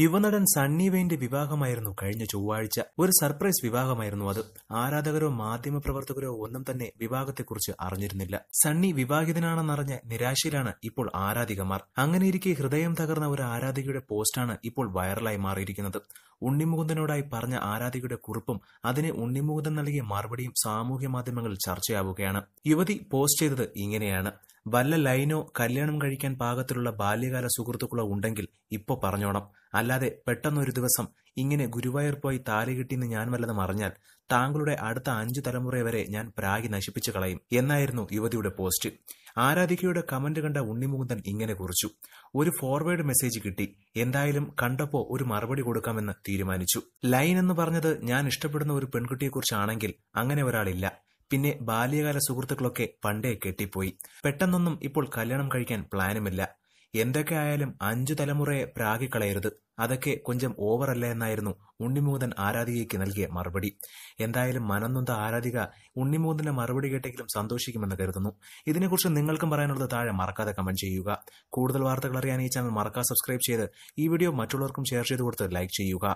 യുവനടൻ സണ്ണി വെയിന്റെ വിവാഹമായിരുന്നു കഴിഞ്ഞ ചൊവ്വാഴ്ച ഒരു സർപ്രൈസ് വിവാഹമായിരുന്നു അത് ആരാധകരോ മാധ്യമപ്രവർത്തകരോ ഒന്നും തന്നെ വിവാഹത്തെക്കുറിച്ച് അറിഞ്ഞിരുന്നില്ല സണ്ണി വിവാഹിതനാണെന്നറിഞ്ഞ നിരാശയിലാണ് ഇപ്പോൾ ആരാധികമാർ അങ്ങനെയിരിക്കെ ഹൃദയം തകർന്ന ഒരു ആരാധികയുടെ പോസ്റ്റാണ് ഇപ്പോൾ വൈറലായി മാറിയിരിക്കുന്നത് ഉണ്ണിമുകുന്ദനോടായി പറഞ്ഞ ആരാധികയുടെ കുറിപ്പും അതിന് ഉണ്ണിമുകുന്ദൻ നൽകിയ മറുപടിയും സാമൂഹ്യ മാധ്യമങ്ങളിൽ ചർച്ചയാവുകയാണ് യുവതി പോസ്റ്റ് ചെയ്തത് ഇങ്ങനെയാണ് വല്ല ലൈനോ കല്യാണം കഴിക്കാൻ പാകത്തിലുള്ള ബാല്യകാല സുഹൃത്തുക്കളോ ഉണ്ടെങ്കിൽ ഇപ്പൊ പറഞ്ഞോണം അല്ലാതെ പെട്ടെന്നൊരു ദിവസം ഇങ്ങനെ ഗുരുവായൂർ പോയി താലി കിട്ടിയെന്ന് ഞാൻ വല്ലതും അറിഞ്ഞാൽ താങ്കളുടെ അടുത്ത അഞ്ചു തലമുറ വരെ ഞാൻ പ്രാഗി നശിപ്പിച്ചു കളയും എന്നായിരുന്നു യുവതിയുടെ പോസ്റ്റ് ആരാധികയുടെ കമന്റ് കണ്ട ഉണ്ണിമുകുന്ദൻ ഇങ്ങനെ കുറിച്ചു ഒരു ഫോർവേഡ് മെസ്സേജ് കിട്ടി എന്തായാലും കണ്ടപ്പോ ഒരു മറുപടി കൊടുക്കാമെന്ന് തീരുമാനിച്ചു ലൈൻ എന്ന് പറഞ്ഞത് ഞാൻ ഇഷ്ടപ്പെടുന്ന ഒരു പെൺകുട്ടിയെക്കുറിച്ചാണെങ്കിൽ അങ്ങനെ ഒരാളില്ല പിന്നെ ബാല്യകാല സുഹൃത്തുക്കളൊക്കെ പണ്ടേ കെട്ടിപ്പോയി പെട്ടെന്നൊന്നും ഇപ്പോൾ കല്യാണം കഴിക്കാൻ പ്ലാനുമില്ല എന്തൊക്കെ ആയാലും അഞ്ചു തലമുറയെ പ്രാഗിക്കളയരുത് അതൊക്കെ കൊഞ്ചം ഓവറല്ല എന്നായിരുന്നു ഉണ്ണിമൂതൻ ആരാധികയ്ക്ക് നൽകിയ മറുപടി എന്തായാലും മനന്നൊന്ത ആരാധിക ഉണ്ണിമൂതന്റെ മറുപടി കേട്ടെങ്കിലും സന്തോഷിക്കുമെന്ന് കരുതുന്നു ഇതിനെക്കുറിച്ച് നിങ്ങൾക്കും പറയാനുള്ളത് താഴെ മറക്കാതെ കമന്റ് ചെയ്യുക കൂടുതൽ വാർത്തകൾ അറിയാൻ ഈ ചാനൽ മറക്കാതെ സബ്സ്ക്രൈബ് ചെയ്ത് ഈ വീഡിയോ മറ്റുള്ളവർക്കും ഷെയർ ചെയ്ത് കൊടുത്ത് ലൈക്ക് ചെയ്യുക